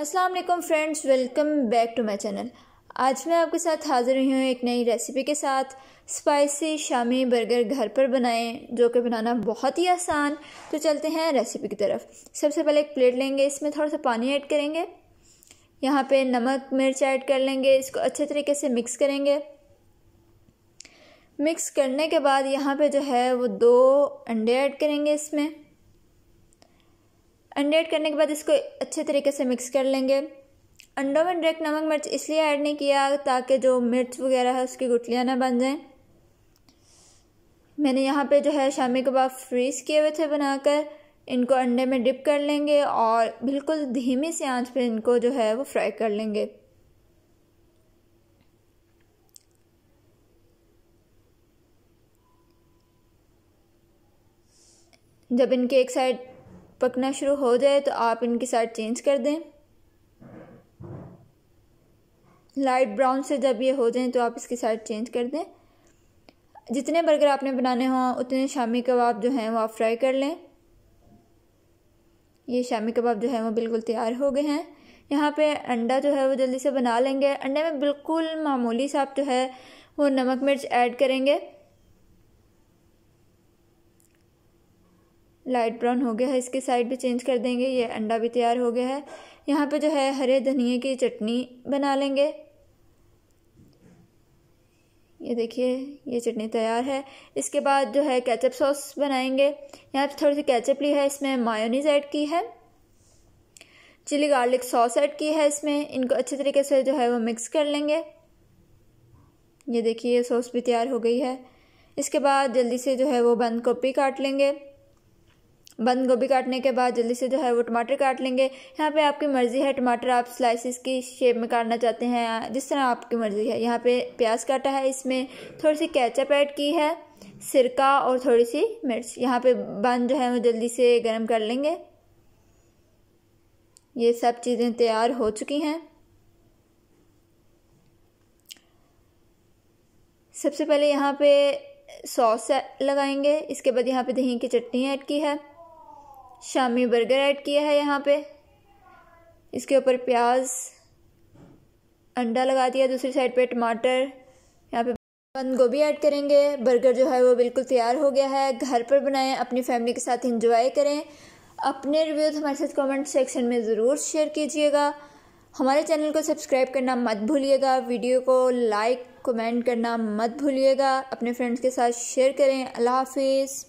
अस्सलाम वालेकुम friends welcome back to my channel आज मैं आपके साथ हाज़िर हुई हूँ एक नई रेसिपी के साथ स्पाइसी शामी बर्गर घर पर बनाएं जो कि बनाना बहुत ही आसान तो चलते हैं रेसिपी की तरफ सबसे पहले एक प्लेट लेंगे इसमें थोड़ा सा पानी ऐड करेंगे यहाँ पे नमक मिर्च ऐड कर लेंगे इसको अच्छे तरीके से मिक्स करेंगे मिक्स करने के बाद यहाँ पर जो है वो दो अंडे ऐड करेंगे इसमें ऐड करने के बाद इसको अच्छे तरीके से मिक्स कर लेंगे अंडों में डायरेक्ट नमक मिर्च इसलिए ऐड नहीं किया ताकि जो मिर्च वगैरह है उसकी गुटलियाँ ना बन जाएँ मैंने यहाँ पे जो है शामी कबाब फ्रीज़ किए हुए थे बनाकर इनको अंडे में डिप कर लेंगे और बिल्कुल धीमी सी आंच पे इनको जो है वो फ्राई कर लेंगे जब इनके एक साइड पकना शुरू हो जाए तो आप इनके साथ चेंज कर दें लाइट ब्राउन से जब ये हो जाए तो आप इसके साथ चेंज कर दें जितने बर्गर आपने बनाने हों उतने शामी कबाब जो हैं वो आप फ्राई कर लें ये शामी कबाब जो है वो बिल्कुल तैयार हो गए हैं यहाँ पे अंडा जो है वो जल्दी से बना लेंगे अंडे में बिल्कुल मामूली सा आप जो है वो नमक मिर्च ऐड करेंगे लाइट ब्राउन हो गया है इसके साइड भी चेंज कर देंगे ये अंडा भी तैयार हो गया है यहाँ पे जो है हरे धनिए की चटनी बना लेंगे ये देखिए ये चटनी तैयार है इसके बाद जो है कैचअप सॉस बनाएंगे यहाँ पे थोड़ी सी कैचअप ली है इसमें मायोनीज ऐड की है चिली गार्लिक सॉस ऐड की है इसमें इनको अच्छे तरीके से जो है वो मिक्स कर लेंगे ये देखिए सॉस भी तैयार हो गई है इसके बाद जल्दी से जो है वो बंद गोभी काट लेंगे बंद गोभी काटने के बाद जल्दी से जो है वो टमाटर काट लेंगे यहाँ पे आपकी मर्ज़ी है टमाटर आप स्लाइसिस की शेप में काटना चाहते हैं जिस तरह आपकी मर्ज़ी है यहाँ पे प्याज काटा है इसमें थोड़ी सी कैचअप ऐड की है सिरका और थोड़ी सी मिर्च यहाँ पे बन जो है वो जल्दी से गर्म कर लेंगे ये सब चीज़ें तैयार हो चुकी हैं सबसे पहले यहाँ पे सॉस लगाएंगे इसके बाद यहाँ पे दही की चटनी ऐड की है शामी बर्गर ऐड किया है यहाँ पे इसके ऊपर प्याज अंडा लगा दिया दूसरी साइड पे टमाटर यहाँ पे बंद गोभी ऐड करेंगे बर्गर जो है वो बिल्कुल तैयार हो गया है घर पर बनाएं अपनी फैमिली के साथ इंजॉय करें अपने रिव्यूज़ हमारे साथ कमेंट सेक्शन में ज़रूर शेयर कीजिएगा हमारे चैनल को सब्सक्राइब करना मत भूलिएगा वीडियो को लाइक कमेंट करना मत भूलिएगा अपने फ्रेंड्स के साथ शेयर करें अल्लाह हाफिज़